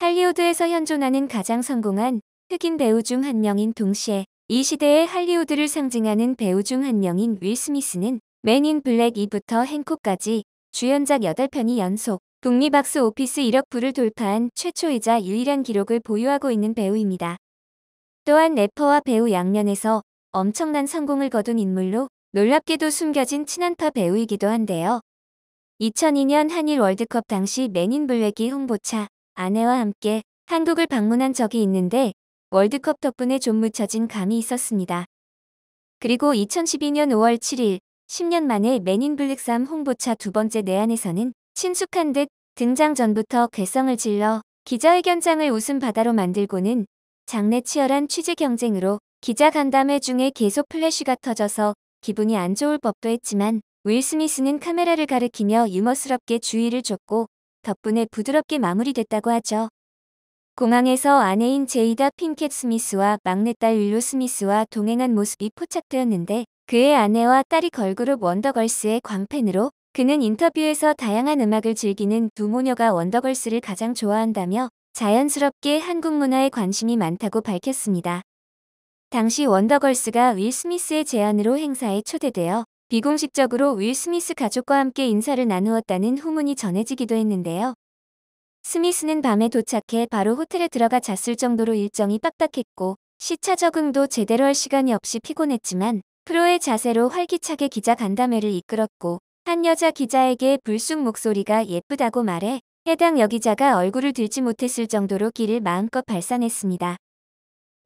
할리우드에서 현존하는 가장 성공한 흑인 배우 중 한 명인 동시에 이 시대의 할리우드를 상징하는 배우 중 한 명인 윌 스미스는 맨인 블랙 2부터 행콕까지 주연작 8편이 연속 북미박스 오피스 1억 부를 돌파한 최초이자 유일한 기록을 보유하고 있는 배우입니다. 또한 래퍼와 배우 양면에서 엄청난 성공을 거둔 인물로 놀랍게도 숨겨진 친한파 배우이기도 한데요. 2002년 한일 월드컵 당시 맨인 블랙이 홍보차 아내와 함께 한국을 방문한 적이 있는데 월드컵 덕분에 좀 묻혀진 감이 있었습니다. 그리고 2012년 5월 7일 10년 만에 맨인블랙 3 홍보차 두 번째 내한에서는 친숙한 듯 등장 전부터 괴성을 질러 기자회견장을 웃음 바다로 만들고는 장내 치열한 취재 경쟁으로 기자 간담회 중에 계속 플래시가 터져서 기분이 안 좋을 법도 했지만 윌 스미스는 카메라를 가리키며 유머스럽게 주의를 줬고 덕분에 부드럽게 마무리됐다고 하죠. 공항에서 아내인 제이다 핀켓 스미스와 막내딸 윌로 스미스와 동행한 모습이 포착되었는데 그의 아내와 딸이 걸그룹 원더걸스의 광팬으로 그는 인터뷰에서 다양한 음악을 즐기는 두 모녀가 원더걸스를 가장 좋아한다며 자연스럽게 한국 문화에 관심이 많다고 밝혔습니다. 당시 원더걸스가 윌 스미스의 제안으로 행사에 초대되어 비공식적으로 윌 스미스 가족과 함께 인사를 나누었다는 후문이 전해지기도 했는데요. 스미스는 밤에 도착해 바로 호텔에 들어가 잤을 정도로 일정이 빡빡했고 시차 적응도 제대로 할 시간이 없이 피곤했지만 프로의 자세로 활기차게 기자 간담회를 이끌었고 한 여자 기자에게 불쑥 목소리가 예쁘다고 말해 해당 여기자가 얼굴을 들지 못했을 정도로 기를 마음껏 발산했습니다.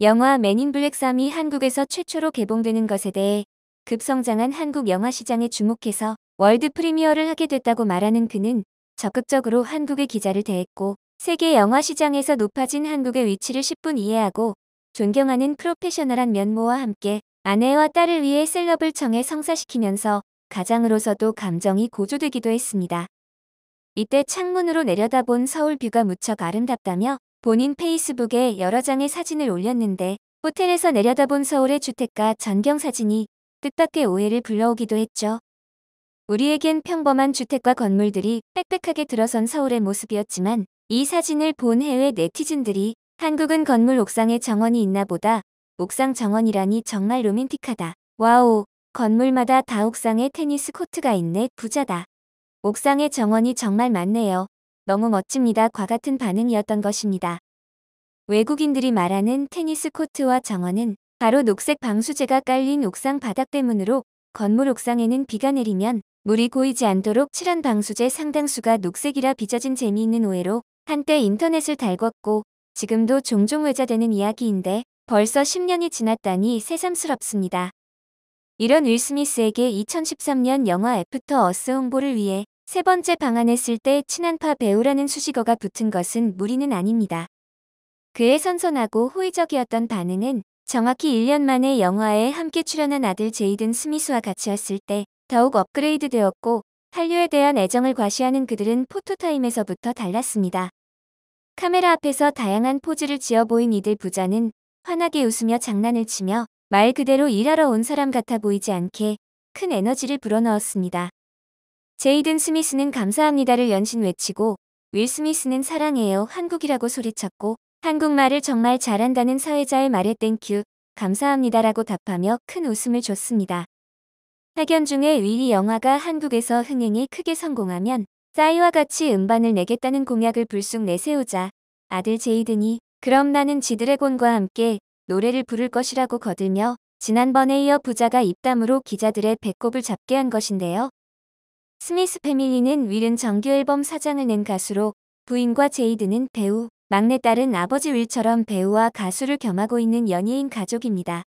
영화 맨인 블랙 3이 한국에서 최초로 개봉되는 것에 대해 급성장한 한국 영화 시장에 주목해서 월드 프리미어를 하게 됐다고 말하는 그는 적극적으로 한국의 기자를 대했고 세계 영화 시장에서 높아진 한국의 위치를 10분 이해하고 존경하는 프로페셔널한 면모와 함께 아내와 딸을 위해 셀럽을 청해 성사시키면서 가장으로서도 감정이 고조되기도 했습니다. 이때 창문으로 내려다본 서울 뷰가 무척 아름답다며 본인 페이스북에 여러 장의 사진을 올렸는데 호텔에서 내려다본 서울의 주택가 전경 사진이 뜻밖의 오해를 불러오기도 했죠. 우리에겐 평범한 주택과 건물들이 빽빽하게 들어선 서울의 모습이었지만 이 사진을 본 해외 네티즌들이 한국은 건물 옥상에 정원이 있나 보다. 옥상 정원이라니 정말 로맨틱하다. 와우, 건물마다 다 옥상에 테니스 코트가 있네. 부자다. 옥상에 정원이 정말 많네요. 너무 멋집니다. 과 같은 반응이었던 것입니다. 외국인들이 말하는 테니스 코트와 정원은 바로 녹색 방수제가 깔린 옥상 바닥 때문으로 건물 옥상에는 비가 내리면 물이 고이지 않도록 칠한 방수제 상당수가 녹색이라 빚어진 재미있는 오해로 한때 인터넷을 달궜고 지금도 종종 회자되는 이야기인데 벌써 10년이 지났다니 새삼스럽습니다. 이런 윌 스미스에게 2013년 영화 애프터 어스 홍보를 위해 세 번째 방안에 쓸때 친한파 배우라는 수식어가 붙은 것은 무리는 아닙니다. 그의 선선하고 호의적이었던 반응은 정확히 1년 만에 영화에 함께 출연한 아들 제이든 스미스와 같이 왔을 때 더욱 업그레이드 되었고 한류에 대한 애정을 과시하는 그들은 포토타임에서부터 달랐습니다. 카메라 앞에서 다양한 포즈를 지어 보인 이들 부자는 환하게 웃으며 장난을 치며 말 그대로 일하러 온 사람 같아 보이지 않게 큰 에너지를 불어넣었습니다. 제이든 스미스는 감사합니다를 연신 외치고 윌 스미스는 사랑해요 한국이라고 소리쳤고 한국말을 정말 잘한다는 사회자의 말에 땡큐, 감사합니다라고 답하며 큰 웃음을 줬습니다. 학연 중에 위이 영화가 한국에서 흥행이 크게 성공하면 싸이와 같이 음반을 내겠다는 공약을 불쑥 내세우자 아들 제이든이 그럼 나는 지드래곤과 함께 노래를 부를 것이라고 거들며 지난번에 이어 부자가 입담으로 기자들의 배꼽을 잡게 한 것인데요. 스미스 패밀리는 윌은 정규 앨범 사장을 낸 가수로 부인과 제이드는 배우, 막내딸은 아버지 윌처럼 배우와 가수를 겸하고 있는 연예인 가족입니다.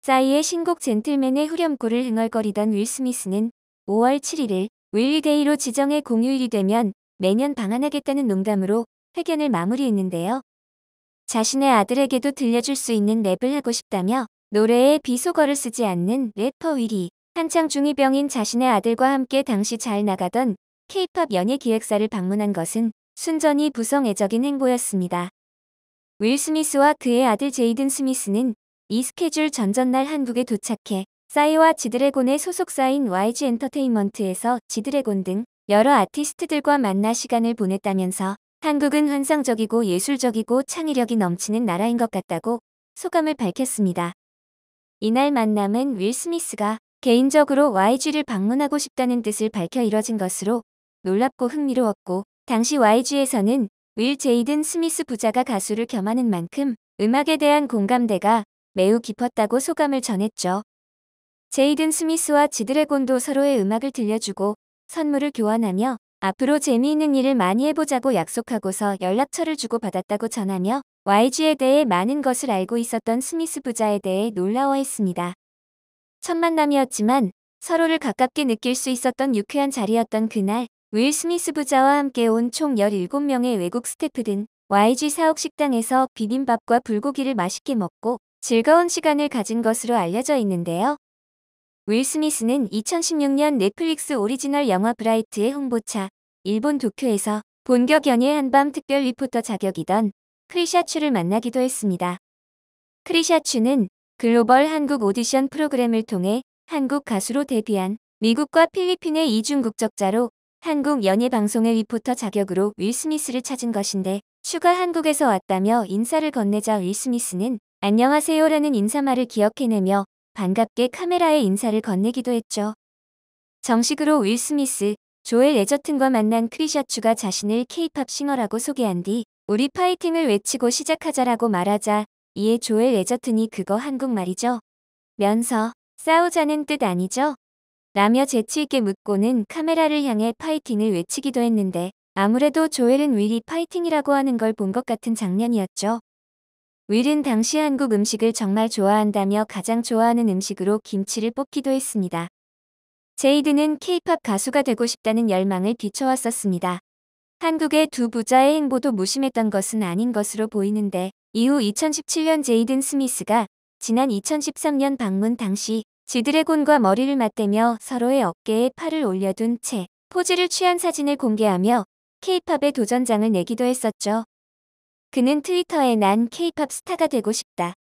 싸이의 신곡 젠틀맨의 후렴구를 흥얼거리던 윌 스미스는 5월 7일을 윌리데이로 지정해 공휴일이 되면 매년 방한하겠다는 농담으로 회견을 마무리했는데요. 자신의 아들에게도 들려줄 수 있는 랩을 하고 싶다며 노래에 비속어를 쓰지 않는 래퍼 윌이 한창 중이병인 자신의 아들과 함께 당시 잘 나가던 케이팝 연예 기획사를 방문한 것은 순전히 부성애적인 행보였습니다. 윌 스미스와 그의 아들 제이든 스미스는 이 스케줄 전전날 한국에 도착해 싸이와 지드래곤의 소속사인 YG 엔터테인먼트에서 지드래곤 등 여러 아티스트들과 만나 시간을 보냈다면서 한국은 환상적이고 예술적이고 창의력이 넘치는 나라인 것 같다고 소감을 밝혔습니다. 이날 만남은 윌 스미스가 개인적으로 YG를 방문하고 싶다는 뜻을 밝혀 이뤄진 것으로 놀랍고 흥미로웠고 당시 YG에서는 윌 제이든 스미스 부자가 가수를 겸하는 만큼 음악에 대한 공감대가 매우 깊었다고 소감을 전했죠. 제이든 스미스와 지드래곤도 서로의 음악을 들려주고 선물을 교환하며 앞으로 재미있는 일을 많이 해보자고 약속하고서 연락처를 주고받았다고 전하며 YG에 대해 많은 것을 알고 있었던 스미스 부자에 대해 놀라워했습니다. 첫 만남이었지만 서로를 가깝게 느낄 수 있었던 유쾌한 자리였던 그날 윌 스미스 부자와 함께 온 총 17명의 외국 스태프등 YG 사옥 식당에서 비빔밥과 불고기를 맛있게 먹고 즐거운 시간을 가진 것으로 알려져 있는데요. 윌 스미스는 2016년 넷플릭스 오리지널 영화 브라이트의 홍보차 일본 도쿄에서 본격 연예 한밤 특별 리포터 자격이던 크리샤츄를 만나기도 했습니다. 크리샤츄는 글로벌 한국 오디션 프로그램을 통해 한국 가수로 데뷔한 미국과 필리핀의 이중국적자로 한국 연예방송의 리포터 자격으로 윌 스미스를 찾은 것인데 추가 한국에서 왔다며 인사를 건네자 윌 스미스는 안녕하세요라는 인사말을 기억해내며 반갑게 카메라에 인사를 건네기도 했죠. 정식으로 윌 스미스, 조엘 에저튼과 만난 크리셔츠가 자신을 케이팝 싱어라고 소개한 뒤 우리 파이팅을 외치고 시작하자라고 말하자 이에 조엘 에저튼이 그거 한국말이죠. 면서 싸우자는 뜻 아니죠? 라며 재치있게 묻고는 카메라를 향해 파이팅을 외치기도 했는데 아무래도 조엘은 윌이 파이팅이라고 하는 걸 본 것 같은 장면이었죠. 윌은 당시 한국 음식을 정말 좋아한다며 가장 좋아하는 음식으로 김치를 뽑기도 했습니다. 제이드는 케이팝 가수가 되고 싶다는 열망을 비춰왔었습니다. 한국의 두 부자의 행보도 무심했던 것은 아닌 것으로 보이는데 이후 2017년 제이든 스미스가 지난 2013년 방문 당시 지드래곤과 머리를 맞대며 서로의 어깨에 팔을 올려둔 채 포즈를 취한 사진을 공개하며 케이팝의 도전장을 내기도 했었죠. 그는 트위터에 난 케이팝 스타가 되고 싶다.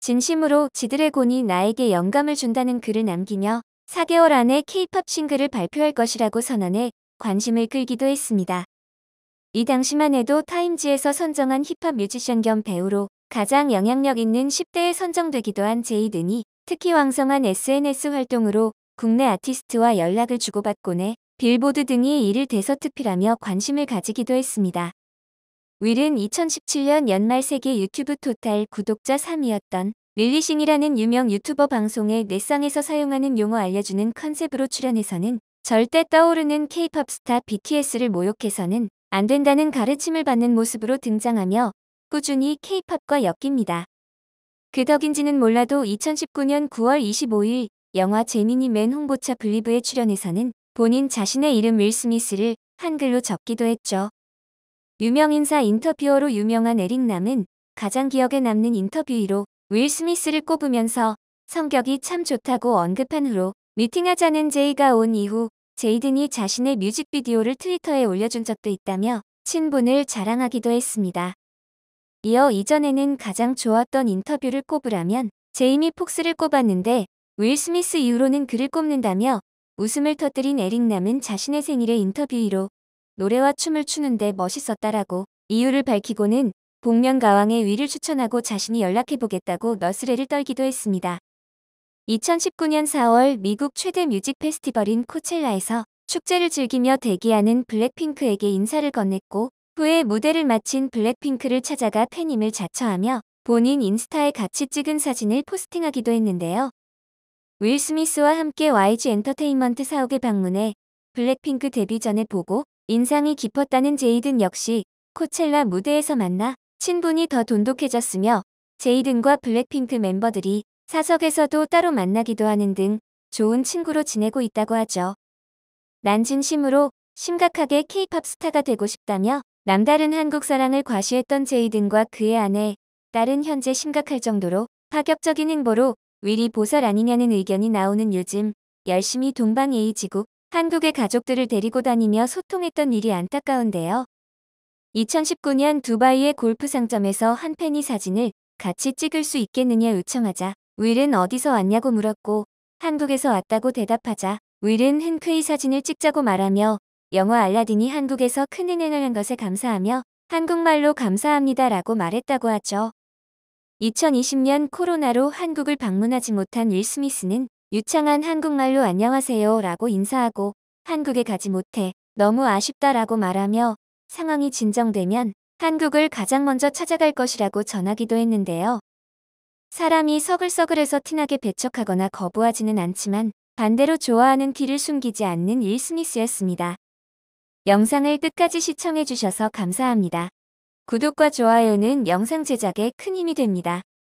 진심으로 지드래곤이 나에게 영감을 준다는 글을 남기며 4개월 안에 케이팝 싱글을 발표할 것이라고 선언해 관심을 끌기도 했습니다. 이 당시만 해도 타임지에서 선정한 힙합 뮤지션 겸 배우로 가장 영향력 있는 10대에 선정되기도 한 제이든이 특히 왕성한 SNS 활동으로 국내 아티스트와 연락을 주고받곤 해 빌보드 등이 이를 대서특필하며 관심을 가지기도 했습니다. 윌은 2017년 연말 세계 유튜브 토탈 구독자 3위였던 릴리싱이라는 유명 유튜버 방송의 넷상에서 사용하는 용어 알려주는 컨셉으로 출연해서는 절대 떠오르는 케이팝 스타 BTS를 모욕해서는 안 된다는 가르침을 받는 모습으로 등장하며 꾸준히 케이팝과 엮입니다. 그 덕인지는 몰라도 2019년 9월 25일 영화 제미니 맨 홍보차 블리브에 출연해서는 본인 자신의 이름 윌 스미스를 한글로 적기도 했죠. 유명인사 인터뷰어로 유명한 에릭 남은 가장 기억에 남는 인터뷰이로 윌 스미스를 꼽으면서 성격이 참 좋다고 언급한 후로 미팅하자는 제이가 온 이후 제이든이 자신의 뮤직비디오를 트위터에 올려준 적도 있다며 친분을 자랑하기도 했습니다. 이어 이전에는 가장 좋았던 인터뷰를 꼽으라면 제이미 폭스를 꼽았는데 윌 스미스 이후로는 그를 꼽는다며 웃음을 터뜨린 에릭 남은 자신의 생일에 인터뷰로 노래와 춤을 추는데 멋있었다라고 이유를 밝히고는 복면가왕의 위를 추천하고 자신이 연락해보겠다고 너스레를 떨기도 했습니다. 2019년 4월 미국 최대 뮤직 페스티벌인 코첼라에서 축제를 즐기며 대기하는 블랙핑크에게 인사를 건넸고 후에 무대를 마친 블랙핑크를 찾아가 팬임을 자처하며 본인 인스타에 같이 찍은 사진을 포스팅하기도 했는데요. 윌 스미스와 함께 YG 엔터테인먼트 사옥에 방문해 블랙핑크 데뷔 전에 보고 인상이 깊었다는 제이든 역시 코첼라 무대에서 만나 친분이 더 돈독해졌으며 제이든과 블랙핑크 멤버들이 사석에서도 따로 만나기도 하는 등 좋은 친구로 지내고 있다고 하죠. 난 진심으로 심각하게 케이팝 스타가 되고 싶다며 남다른 한국 사랑을 과시했던 제이든과 그의 아내, 딸은 현재 심각할 정도로 파격적인 행보로 위리 보살 아니냐는 의견이 나오는 요즘 열심히 동방예의지국 한국의 가족들을 데리고 다니며 소통했던 일이 안타까운데요. 2019년 두바이의 골프 상점에서 한 팬이 사진을 같이 찍을 수 있겠느냐 요청하자 윌은 어디서 왔냐고 물었고 한국에서 왔다고 대답하자 윌은 흔쾌히 사진을 찍자고 말하며 영화 알라딘이 한국에서 큰은행을한 것에 감사하며 한국말로 감사합니다라고 말했다고 하죠. 2020년 코로나로 한국을 방문하지 못한 윌 스미스는 유창한 한국말로 안녕하세요 라고 인사하고 한국에 가지 못해 너무 아쉽다라고 말하며 상황이 진정되면 한국을 가장 먼저 찾아갈 것이라고 전하기도 했는데요. 사람이 서글서글해서 티나게 배척하거나 거부하지는 않지만 반대로 좋아하는 티를 숨기지 않는 일 스미스였습니다. 영상을 끝까지 시청해주셔서 감사합니다. 구독과 좋아요는 영상 제작에 큰 힘이 됩니다.